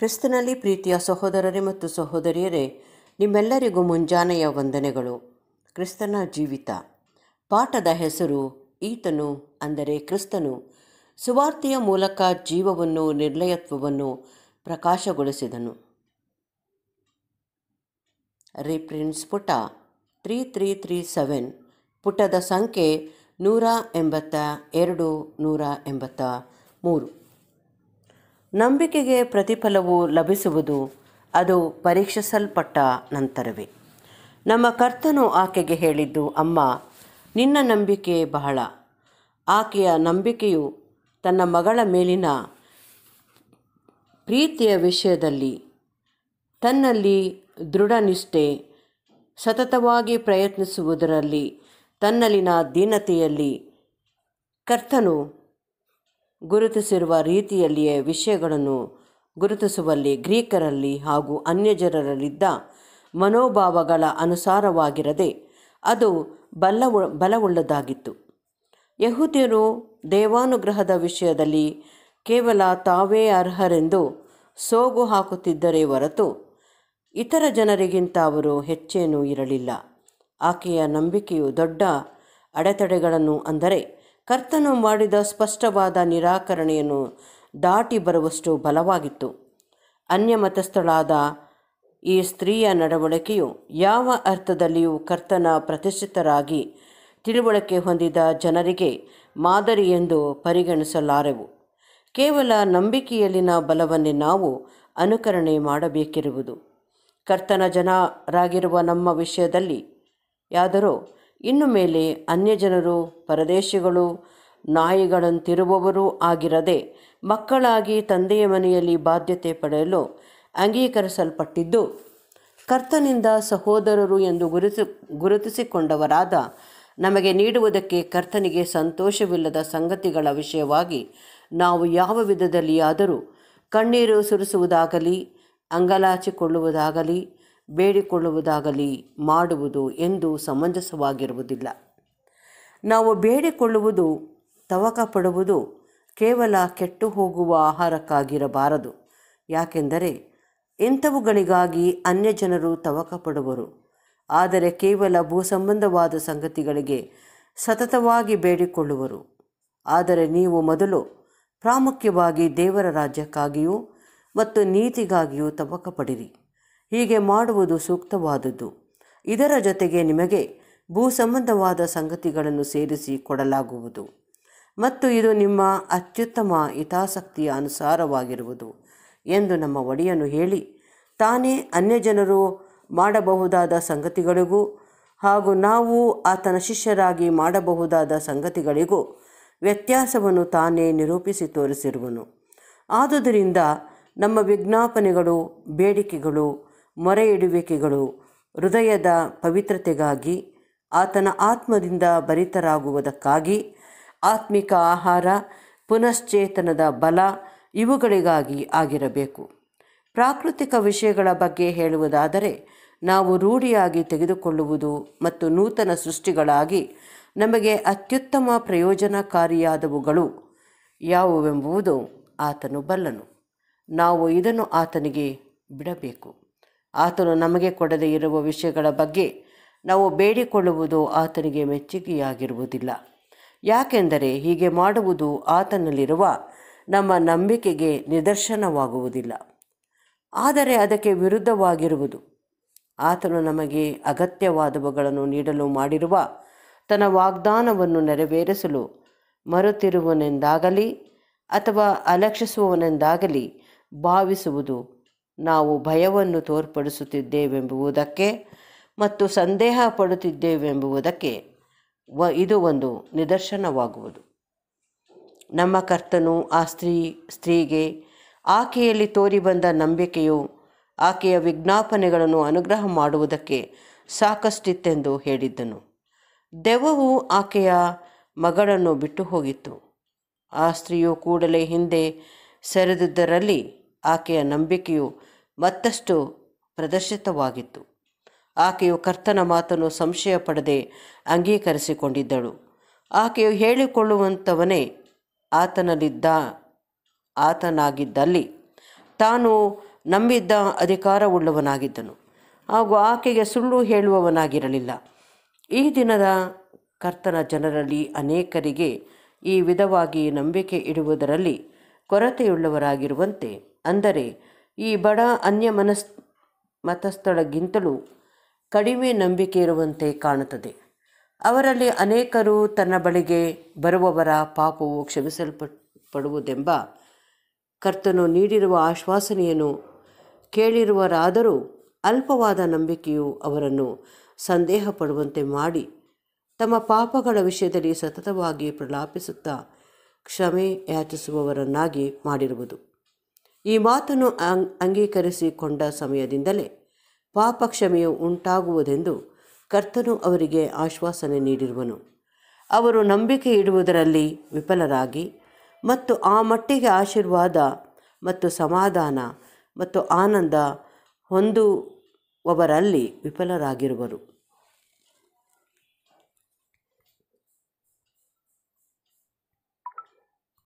ಕ್ರಿಸ್ತನಲ್ಲಿ ಪ್ರೀತಿಯ ಸಹೋದರರೇ ಮತ್ತು ಸಹೋದರಿಯರೇ ನಿಮ್ಮೆಲ್ಲರಿಗೂ ಮುಂಜಾನೆಯ ವಂದನೆಗಳು ಕ್ರಿಸ್ತನ ಜೀವಿತ ಪಾಠದ ಹೆಸರು ಈತನು ಅಂದರೆ ಕ್ರಿಸ್ತನು ಸುವಾರ್ತೆಯ ಮೂಲಕ ಜೀವವನ್ನು ನಿರ್ಲಯತ್ವವನ್ನು ಪ್ರಕಾಶಗೊಳಿಸಿದನು ರಿಪ್ರಿನ್ಸ್ ಪುಟ ತ್ರೀ ತ್ರೀ ತ್ರೀ ಸೆವೆನ್ ಪುಟದ ಸಂಖ್ಯೆ ನೂರ ಎಂಬತ್ತ ಎರಡು ನೂರ ಎಂಬತ್ತ ಮೂರು ನಂಬಿಕೆಗೆ ಪ್ರತಿಫಲವು ಲಭಿಸುವುದು ಅದು ಪರೀಕ್ಷಿಸಲ್ಪಟ್ಟ ನಂತರವೇ ನಮ್ಮ ಕರ್ತನು ಆಕೆಗೆ ಹೇಳಿದ್ದು ಅಮ್ಮ ನಿನ್ನ ನಂಬಿಕೆ ಬಹಳ ಆಕೆಯ ನಂಬಿಕೆಯು ತನ್ನ ಮಗಳ ಮೇಲಿನ ಪ್ರೀತಿಯ ವಿಷಯದಲ್ಲಿ ತನ್ನಲ್ಲಿ ದೃಢನಿಷ್ಠೆ ಸತತವಾಗಿ ಪ್ರಯತ್ನಿಸುವುದರಲ್ಲಿ ತನ್ನಲ್ಲಿನ ದೀನತೆಯಲ್ಲಿ ಕರ್ತನು ಗುರುತಿಸಿರುವ ರೀತಿಯಲ್ಲಿಯೇ ವಿಷಯಗಳನ್ನು ಗುರುತಿಸುವಲ್ಲಿ ಗ್ರೀಕರಲ್ಲಿ ಹಾಗೂ ಅನ್ಯಜನರಲ್ಲಿದ್ದ ಮನೋಭಾವಗಳ ಅನುಸಾರವಾಗಿರದೆ ಅದು ಬಲವು ಬಲವುಳ್ಳದಾಗಿತ್ತು ಯಹೂದ್ಯರು ದೇವಾನುಗ್ರಹದ ವಿಷಯದಲ್ಲಿ ಕೇವಲ ತಾವೇ ಅರ್ಹರೆಂದು ಸೋಗು ಹಾಕುತ್ತಿದ್ದರೆ ಹೊರತು ಇತರ ಜನರಿಗಿಂತ ಅವರು ಹೆಚ್ಚೇನೂ ಇರಲಿಲ್ಲ ಆಕೆಯ ನಂಬಿಕೆಯು ದೊಡ್ಡ ಅಡೆತಡೆಗಳನ್ನು ಅಂದರೆ ಕರ್ತನು ಮಾಡಿದ ಸ್ಪಷ್ಟವಾದ ನಿರಾಕರಣೆಯನ್ನು ದಾಟಿ ಬರುವಷ್ಟು ಬಲವಾಗಿತ್ತು ಅನ್ಯಮತಸ್ಥಳಾದ ಈ ಸ್ತ್ರೀಯ ನಡವಳಿಕೆಯು ಯಾವ ಅರ್ಥದಲ್ಲಿಯೂ ಕರ್ತನ ಪ್ರತಿಷ್ಠಿತರಾಗಿ ತಿಳುವಳಿಕೆ ಹೊಂದಿದ ಜನರಿಗೆ ಮಾದರಿ ಎಂದು ಪರಿಗಣಿಸಲಾರೆವು ಕೇವಲ ನಂಬಿಕೆಯಲ್ಲಿನ ಬಲವನ್ನೇ ನಾವು ಅನುಕರಣೆ ಮಾಡಬೇಕಿರುವುದು ಕರ್ತನ ಜನರಾಗಿರುವ ನಮ್ಮ ವಿಷಯದಲ್ಲಿ ಯಾದರೂ ಇನ್ನು ಮೇಲೆ ಅನ್ಯಜನರು ಪರದೇಶಿಗಳು ನಾಯಿಗಳಂತಿರುವವರೂ ಆಗಿರದೆ ಮಕ್ಕಳಾಗಿ ತಂದೆಯ ಮನೆಯಲ್ಲಿ ಬಾಧ್ಯತೆ ಪಡೆಯಲು ಅಂಗೀಕರಿಸಲ್ಪಟ್ಟಿದ್ದು ಕರ್ತನಿಂದ ಸಹೋದರರು ಎಂದು ಗುರುತು ಗುರುತಿಸಿಕೊಂಡವರಾದ ನಮಗೆ ನೀಡುವುದಕ್ಕೆ ಕರ್ತನಿಗೆ ಸಂತೋಷವಿಲ್ಲದ ಸಂಗತಿಗಳ ವಿಷಯವಾಗಿ ನಾವು ಯಾವ ವಿಧದಲ್ಲಿಯಾದರೂ ಕಣ್ಣೀರು ಸುರಿಸುವುದಾಗಲಿ ಅಂಗಲಾಚಿಕೊಳ್ಳುವುದಾಗಲಿ ಬೇಡಿಕೊಳ್ಳುವುದಾಗಲಿ ಮಾಡುವುದು ಎಂದು ಸಮಂಜಸವಾಗಿರುವುದಿಲ್ಲ ನಾವು ಬೇಡಿಕೊಳ್ಳುವುದು ತವಕ ಪಡುವುದು ಕೇವಲ ಕೆಟ್ಟು ಹೋಗುವ ಆಹಾರಕ್ಕಾಗಿರಬಾರದು ಯಾಕೆಂದರೆ ಇಂಥವುಗಳಿಗಾಗಿ ಜನರು ತವಕ ಪಡುವರು ಆದರೆ ಕೇವಲ ಭೂ ಸಂಬಂಧವಾದ ಸಂಗತಿಗಳಿಗೆ ಸತತವಾಗಿ ಬೇಡಿಕೊಳ್ಳುವರು ಆದರೆ ನೀವು ಮೊದಲು ಪ್ರಾಮುಖ್ಯವಾಗಿ ದೇವರ ರಾಜ್ಯಕ್ಕಾಗಿಯೂ ಮತ್ತು ನೀತಿಗಾಗಿಯೂ ತವಕ ಪಡಿರಿ ಹೀಗೆ ಮಾಡುವುದು ಸೂಕ್ತವಾದುದು ಇದರ ಜೊತೆಗೆ ನಿಮಗೆ ಭೂ ಸಂಬಂಧವಾದ ಸಂಗತಿಗಳನ್ನು ಸೇರಿಸಿ ಕೊಡಲಾಗುವುದು ಮತ್ತು ಇದು ನಿಮ್ಮ ಅತ್ಯುತ್ತಮ ಹಿತಾಸಕ್ತಿಯ ಅನುಸಾರವಾಗಿರುವುದು ಎಂದು ನಮ್ಮ ಒಡೆಯನು ಹೇಳಿ ತಾನೇ ಅನ್ಯಜನರು ಮಾಡಬಹುದಾದ ಸಂಗತಿಗಳಿಗೂ ಹಾಗೂ ನಾವು ಆತನ ಶಿಷ್ಯರಾಗಿ ಮಾಡಬಹುದಾದ ಸಂಗತಿಗಳಿಗೂ ವ್ಯತ್ಯಾಸವನ್ನು ತಾನೇ ನಿರೂಪಿಸಿ ತೋರಿಸಿರುವನು ಆದುದರಿಂದ ನಮ್ಮ ವಿಜ್ಞಾಪನೆಗಳು ಬೇಡಿಕೆಗಳು ಮೊರೆ ಇಡುವಿಕೆಗಳು ಹೃದಯದ ಪವಿತ್ರತೆಗಾಗಿ ಆತನ ಆತ್ಮದಿಂದ ಭರಿತರಾಗುವುದಕ್ಕಾಗಿ ಆತ್ಮಿಕ ಆಹಾರ ಪುನಶ್ಚೇತನದ ಬಲ ಇವುಗಳಿಗಾಗಿ ಆಗಿರಬೇಕು ಪ್ರಾಕೃತಿಕ ವಿಷಯಗಳ ಬಗ್ಗೆ ಹೇಳುವುದಾದರೆ ನಾವು ರೂಢಿಯಾಗಿ ತೆಗೆದುಕೊಳ್ಳುವುದು ಮತ್ತು ನೂತನ ಸೃಷ್ಟಿಗಳಾಗಿ ನಮಗೆ ಅತ್ಯುತ್ತಮ ಪ್ರಯೋಜನಕಾರಿಯಾದವುಗಳು ಯಾವುವೆಂಬುದು ಆತನು ಬಲ್ಲನು ನಾವು ಇದನ್ನು ಆತನಿಗೆ ಬಿಡಬೇಕು ಆತನು ನಮಗೆ ಕೊಡದೇ ಇರುವ ವಿಷಯಗಳ ಬಗ್ಗೆ ನಾವು ಬೇಡಿಕೊಳ್ಳುವುದು ಆತನಿಗೆ ಮೆಚ್ಚುಗೆಯಾಗಿರುವುದಿಲ್ಲ ಯಾಕೆಂದರೆ ಹೀಗೆ ಮಾಡುವುದು ಆತನಲ್ಲಿರುವ ನಮ್ಮ ನಂಬಿಕೆಗೆ ನಿದರ್ಶನವಾಗುವುದಿಲ್ಲ ಆದರೆ ಅದಕ್ಕೆ ವಿರುದ್ಧವಾಗಿರುವುದು ಆತನು ನಮಗೆ ಅಗತ್ಯವಾದವುಗಳನ್ನು ನೀಡಲು ಮಾಡಿರುವ ತನ್ನ ವಾಗ್ದಾನವನ್ನು ನೆರವೇರಿಸಲು ಮರುತಿರುವನೆಂದಾಗಲಿ ಅಥವಾ ಅಲಕ್ಷಿಸುವವನೆಂದಾಗಲಿ ಭಾವಿಸುವುದು ನಾವು ಭಯವನ್ನು ತೋರ್ಪಡಿಸುತ್ತಿದ್ದೇವೆಂಬುವುದಕ್ಕೆ ಮತ್ತು ಸಂದೇಹ ಪಡುತ್ತಿದ್ದೇವೆಂಬುವುದಕ್ಕೆ ವ ಇದು ಒಂದು ನಿದರ್ಶನವಾಗುವುದು ನಮ್ಮ ಕರ್ತನು ಆ ಸ್ತ್ರೀ ಸ್ತ್ರೀಗೆ ಆಕೆಯಲ್ಲಿ ತೋರಿಬಂದ ನಂಬಿಕೆಯು ಆಕೆಯ ವಿಜ್ಞಾಪನೆಗಳನ್ನು ಅನುಗ್ರಹ ಮಾಡುವುದಕ್ಕೆ ಸಾಕಷ್ಟಿತ್ತೆಂದು ಹೇಳಿದ್ದನು ದೆವ್ವವು ಆಕೆಯ ಮಗಳನ್ನು ಬಿಟ್ಟು ಹೋಗಿತ್ತು ಆ ಸ್ತ್ರೀಯು ಕೂಡಲೇ ಹಿಂದೆ ಸರಿದಿದ್ದರಲ್ಲಿ ಆಕೆಯ ನಂಬಿಕೆಯು ಮತ್ತಷ್ಟು ಪ್ರದರ್ಶಿತವಾಗಿತ್ತು ಆಕೆಯು ಕರ್ತನ ಮಾತನ್ನು ಸಂಶಯ ಪಡೆದೆ ಅಂಗೀಕರಿಸಿಕೊಂಡಿದ್ದಳು ಆಕೆಯು ಹೇಳಿಕೊಳ್ಳುವಂಥವನೇ ಆತನಲ್ಲಿದ್ದ ಆತನಾಗಿದ್ದಲ್ಲಿ ತಾನು ನಂಬಿದ್ದ ಅಧಿಕಾರವುಳ್ಳವನಾಗಿದ್ದನು ಹಾಗೂ ಆಕೆಗೆ ಸುಳ್ಳು ಹೇಳುವವನಾಗಿರಲಿಲ್ಲ ಈ ದಿನದ ಕರ್ತನ ಜನರಲ್ಲಿ ಅನೇಕರಿಗೆ ಈ ವಿಧವಾಗಿ ನಂಬಿಕೆ ಇಡುವುದರಲ್ಲಿ ಕೊರತೆಯುಳ್ಳವರಾಗಿರುವಂತೆ ಅಂದರೆ ಈ ಬಡ ಅನ್ಯ ಮನಸ್ ಮತಸ್ಥಳಗಿಂತಲೂ ಕಡಿಮೆ ನಂಬಿಕೆ ಇರುವಂತೆ ಕಾಣುತ್ತದೆ ಅವರಲ್ಲಿ ಅನೇಕರು ತನ್ನ ಬಳಿಗೆ ಬರುವವರ ಪಾಪವು ಕ್ಷಮಿಸಲ್ಪಡುವುದೆಂಬ ಕರ್ತನು ನೀಡಿರುವ ಆಶ್ವಾಸನೆಯನ್ನು ಕೇಳಿರುವರಾದರೂ ಅಲ್ಪವಾದ ನಂಬಿಕೆಯು ಅವರನ್ನು ಸಂದೇಹ ಪಡುವಂತೆ ಮಾಡಿ ತಮ್ಮ ಪಾಪಗಳ ವಿಷಯದಲ್ಲಿ ಸತತವಾಗಿ ಪ್ರಲಾಪಿಸುತ್ತಾ ಕ್ಷಮೆ ಯಾಚಿಸುವವರನ್ನಾಗಿ ಮಾಡಿರುವುದು ಈ ಮಾತನ್ನು ಅಂಗೀಕರಿಸಿಕೊಂಡ ಸಮಯದಿಂದಲೇ ಪಾಪಕ್ಷಮೆಯು ಉಂಟಾಗುವುದೆಂದು ಕರ್ತನು ಅವರಿಗೆ ಆಶ್ವಾಸನೆ ನೀಡಿರುವನು ಅವರು ನಂಬಿಕೆ ಇಡುವುದರಲ್ಲಿ ವಿಫಲರಾಗಿ ಮತ್ತು ಆ ಮಟ್ಟಿಗೆ ಆಶೀರ್ವಾದ ಮತ್ತು ಸಮಾಧಾನ ಮತ್ತು ಆನಂದ ಹೊಂದುವವರಲ್ಲಿ ವಿಫಲರಾಗಿರುವರು